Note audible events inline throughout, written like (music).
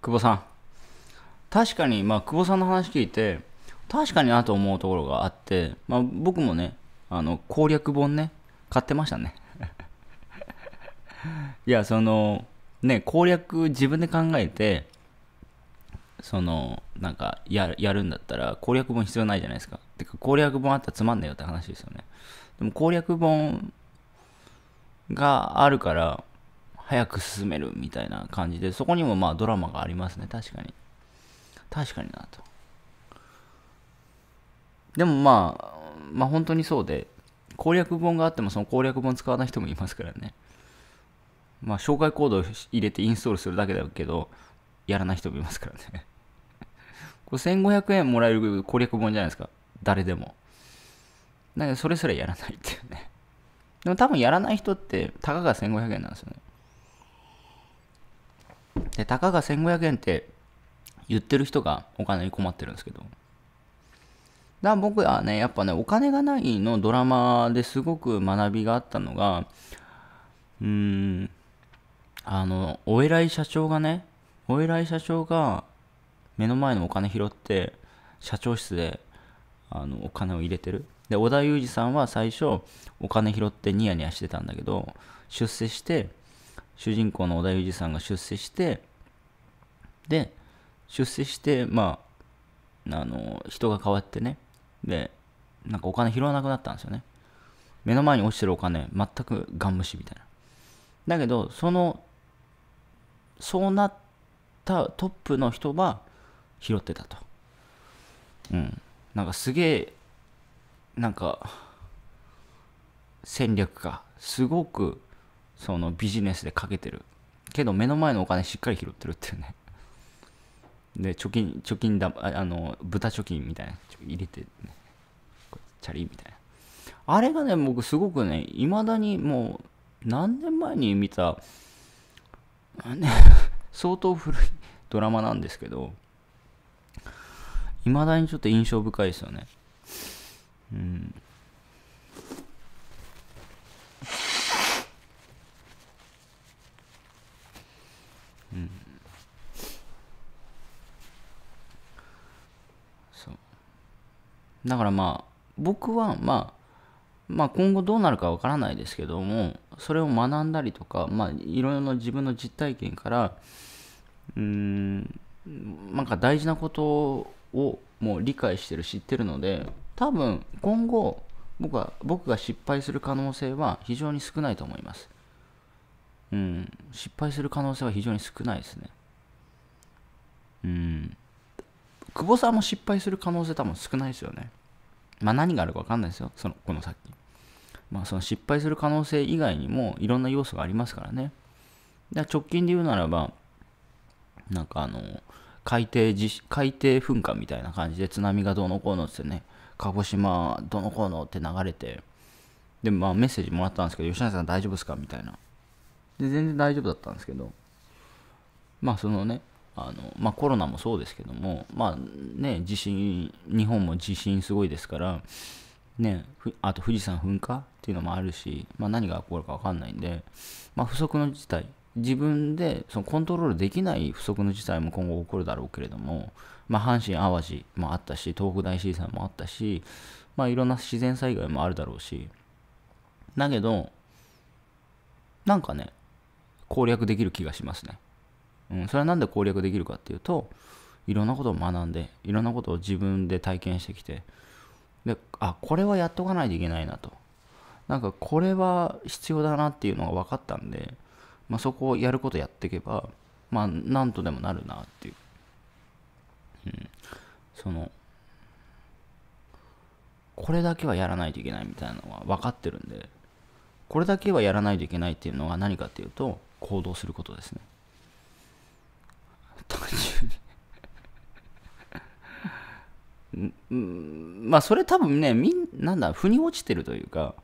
久保さん確かに、まあ、久保さんの話聞いて確かになと思うところがあって、まあ、僕もねあの攻略本ね買ってましたね (laughs) いやそのね攻略自分で考えてそのなんかややるんだったら攻略本必要ないじゃないですかてか攻略本あったらつまんねえよって話ですよねでも攻略本があるから早く進めるみたいな感じで、そこにもまあドラマがありますね、確かに。確かになと。でもまあ、まあ本当にそうで、攻略本があってもその攻略本使わない人もいますからね。まあ紹介コードを入れてインストールするだけだけど、やらない人もいますからね。これ1500円もらえる攻略本じゃないですか。誰でも。だけどそれすらやらないっていうね。でも多分やらない人って、たかが1500円なんですよね。で、たかが1500円って言ってる人がお金に困ってるんですけど。だから僕はね、やっぱね、お金がないのドラマですごく学びがあったのが、うーん、あの、お偉い社長がね、お偉い社長が目の前のお金拾って、社長室であのお金を入れてる。で、織田裕二さんは最初、お金拾ってニヤニヤしてたんだけど、出世して、主人公の織田裕二さんが出世して、で出世してまああの人が変わってねでなんかお金拾わなくなったんですよね目の前に落ちてるお金全くガン無視みたいなだけどそのそうなったトップの人は拾ってたとうんなんかすげえなんか戦略かすごくそのビジネスでかけてるけど目の前のお金しっかり拾ってるっていうねで貯金貯金だあの豚貯金みたいな入れて、ね、チャリみたいなあれがね僕すごくねいまだにもう何年前に見た、ね、(laughs) 相当古いドラマなんですけどいまだにちょっと印象深いですよねうんだからまあ僕はまあまあ、今後どうなるかわからないですけどもそれを学んだりとか、まあ、いろいろな自分の実体験からうーんなんか大事なことをもう理解してる知ってるので多分今後僕は僕が失敗する可能性は非常に少ないと思いますうん失敗する可能性は非常に少ないですねうん久保さんも失敗する可能性多分少ないですよねまあ何があるか分かんないですよ、そのこの先。まあその失敗する可能性以外にもいろんな要素がありますからね。だ直近で言うならば、なんかあの、海底海底噴火みたいな感じで津波がどうのこうのってね、鹿児島どうのこうのって流れて、で、まあメッセージもらったんですけど、吉永さん大丈夫ですかみたいな。で、全然大丈夫だったんですけど、まあそのね、あのまあ、コロナもそうですけども、まあね、地震日本も地震すごいですから、ね、あと富士山噴火っていうのもあるし、まあ、何が起こるか分かんないんで、まあ、不測の事態自分でそのコントロールできない不測の事態も今後起こるだろうけれども、まあ、阪神・淡路もあったし東北大震災もあったし、まあ、いろんな自然災害もあるだろうしだけどなんかね攻略できる気がしますね。うん、それは何で攻略できるかっていうといろんなことを学んでいろんなことを自分で体験してきてであこれはやっとかないといけないなとなんかこれは必要だなっていうのが分かったんで、まあ、そこをやることやっていけばまあなんとでもなるなっていう、うん、そのこれだけはやらないといけないみたいなのは分かってるんでこれだけはやらないといけないっていうのは何かっていうと行動することですねん、まあそれ多分ねみんなんだ腑に落ちてるというか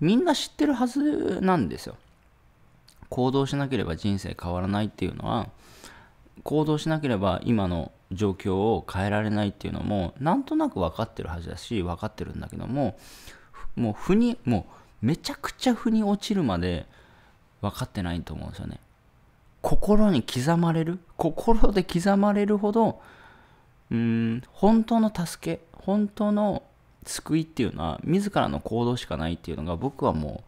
みんな知ってるはずなんですよ行動しなければ人生変わらないっていうのは行動しなければ今の状況を変えられないっていうのもなんとなく分かってるはずだし分かってるんだけどももう腑にもうめちゃくちゃ腑に落ちるまで分かってないと思うんですよね心に刻まれる心で刻まれるほどうん本当の助け本当の救いっていうのは自らの行動しかないっていうのが僕はも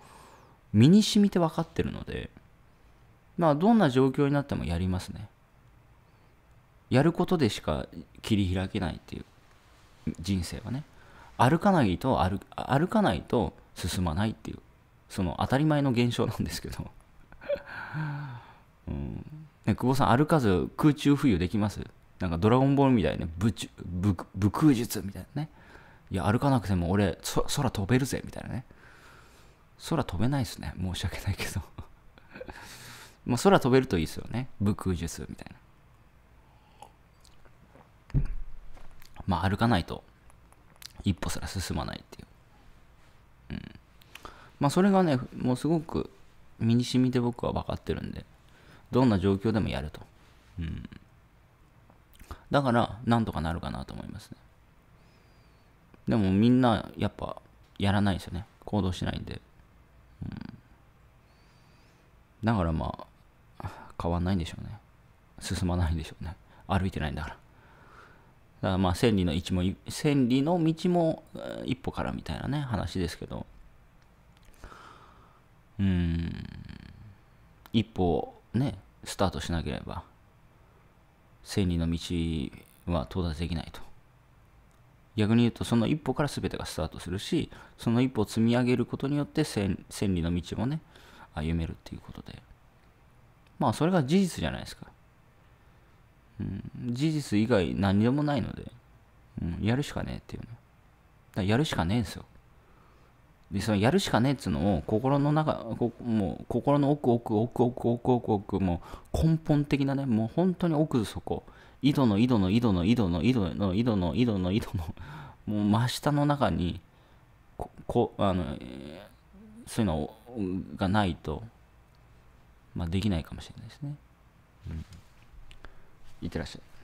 う身に染みて分かってるのでまあどんな状況になってもやりますねやることでしか切り開けないっていう人生はね歩かないと歩かないと進まないっていうその当たり前の現象なんですけど久保さん歩かず空中浮遊できますなんかドラゴンボールみたいね、ぶちぶ武空術みたいなね。いや、歩かなくても俺、空飛べるぜみたいなね。空飛べないですね。申し訳ないけど (laughs) まあ、空飛べるといいですよね。武空術みたいな。まあ、歩かないと、一歩すら進まないっていう。うん。まあ、それがね、もうすごく身に染みて僕は分かってるんで。どんな状況でもやると。うん。だから、なんとかなるかなと思いますね。でもみんな、やっぱ、やらないですよね。行動しないんで。うん。だからまあ、変わんないんでしょうね。進まないんでしょうね。歩いてないんだから。だからまあ、千里の道も、千里の道も一歩からみたいなね、話ですけど。うん。一歩ね、スタートしなければ、千里の道は到達できないと。逆に言うと、その一歩から全てがスタートするし、その一歩を積み上げることによって千里の道もね、歩めるっていうことで。まあ、それが事実じゃないですか。うん、事実以外何でもないので、うん、やるしかねえっていうね。だやるしかねえんですよ。そのやるしかねえっつうのを心の中もう心の奥奥奥奥奥奥奥もう根本的なねもう本当に奥底井戸の井戸の井戸の井戸の井戸の井戸の井戸の井戸のもう真下の中にこあのそういうのがないと、まあ、できないかもしれないですね。うん、いってらっしゃい。